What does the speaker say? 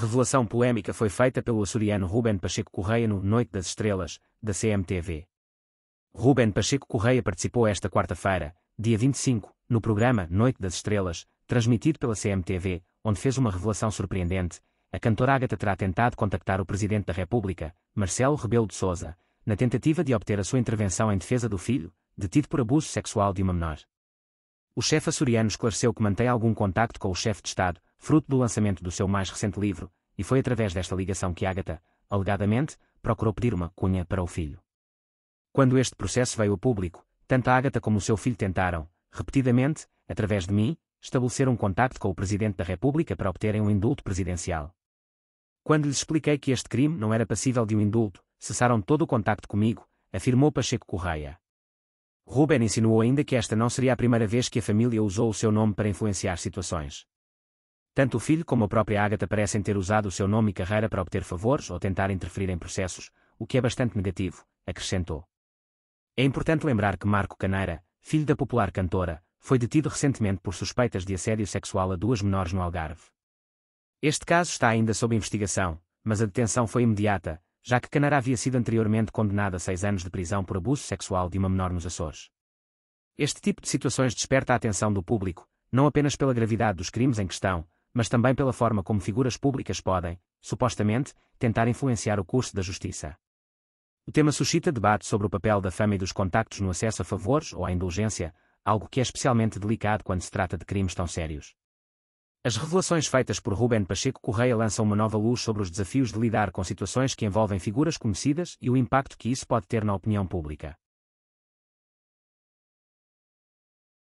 Revelação polémica foi feita pelo açoriano Ruben Pacheco Correia no Noite das Estrelas, da CMTV. Ruben Pacheco Correia participou esta quarta-feira, dia 25, no programa Noite das Estrelas, transmitido pela CMTV, onde fez uma revelação surpreendente. A cantora Agatha terá tentado contactar o Presidente da República, Marcelo Rebelo de Sousa, na tentativa de obter a sua intervenção em defesa do filho, detido por abuso sexual de uma menor. O chefe açoriano esclareceu que mantém algum contacto com o chefe de Estado, fruto do lançamento do seu mais recente livro, e foi através desta ligação que Agatha, alegadamente, procurou pedir uma cunha para o filho. Quando este processo veio a público, tanto a Agatha como o seu filho tentaram, repetidamente, através de mim, estabelecer um contacto com o Presidente da República para obterem um indulto presidencial. Quando lhes expliquei que este crime não era passível de um indulto, cessaram todo o contacto comigo, afirmou Pacheco Correia. Ruben insinuou ainda que esta não seria a primeira vez que a família usou o seu nome para influenciar situações. Tanto o filho como a própria Agatha parecem ter usado o seu nome e carreira para obter favores ou tentar interferir em processos, o que é bastante negativo, acrescentou. É importante lembrar que Marco Caneira, filho da popular cantora, foi detido recentemente por suspeitas de assédio sexual a duas menores no Algarve. Este caso está ainda sob investigação, mas a detenção foi imediata, já que Canara havia sido anteriormente condenado a seis anos de prisão por abuso sexual de uma menor nos Açores. Este tipo de situações desperta a atenção do público, não apenas pela gravidade dos crimes em questão, mas também pela forma como figuras públicas podem, supostamente, tentar influenciar o curso da justiça. O tema suscita debate sobre o papel da fama e dos contactos no acesso a favores ou à indulgência, algo que é especialmente delicado quando se trata de crimes tão sérios. As revelações feitas por Ruben Pacheco Correia lançam uma nova luz sobre os desafios de lidar com situações que envolvem figuras conhecidas e o impacto que isso pode ter na opinião pública.